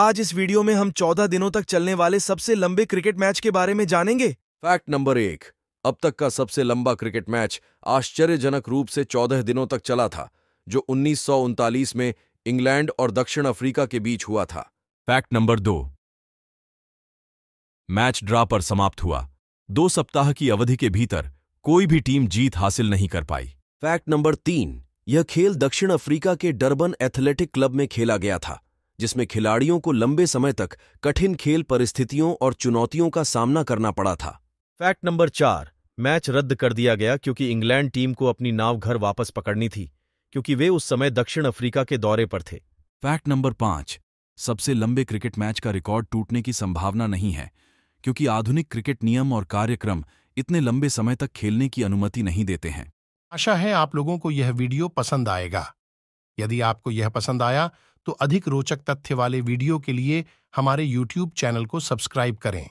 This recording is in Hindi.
आज इस वीडियो में हम 14 दिनों तक चलने वाले सबसे लंबे क्रिकेट मैच के बारे में जानेंगे फैक्ट नंबर एक अब तक का सबसे लंबा क्रिकेट मैच आश्चर्यजनक रूप से 14 दिनों तक चला था जो उन्नीस में इंग्लैंड और दक्षिण अफ्रीका के बीच हुआ था फैक्ट नंबर दो मैच ड्रा पर समाप्त हुआ दो सप्ताह की अवधि के भीतर कोई भी टीम जीत हासिल नहीं कर पाई फैक्ट नंबर तीन यह खेल दक्षिण अफ्रीका के डर्बन एथलेटिक क्लब में खेला गया था जिसमें खिलाड़ियों को लंबे समय तक कठिन खेल परिस्थितियों और चुनौतियों का सामना करना पड़ा था फैक्ट नंबर चार मैच रद्द कर दिया गया क्योंकि इंग्लैंड टीम को अपनी नाव घर वापस पकड़नी थी क्योंकि वे उस समय दक्षिण अफ्रीका के दौरे पर थे फैक्ट नंबर पांच सबसे लंबे क्रिकेट मैच का रिकॉर्ड टूटने की संभावना नहीं है क्योंकि आधुनिक क्रिकेट नियम और कार्यक्रम इतने लंबे समय तक खेलने की अनुमति नहीं देते हैं आशा है आप लोगों को यह वीडियो पसंद आएगा यदि आपको यह पसंद आया तो अधिक रोचक तथ्य वाले वीडियो के लिए हमारे यूट्यूब चैनल को सब्सक्राइब करें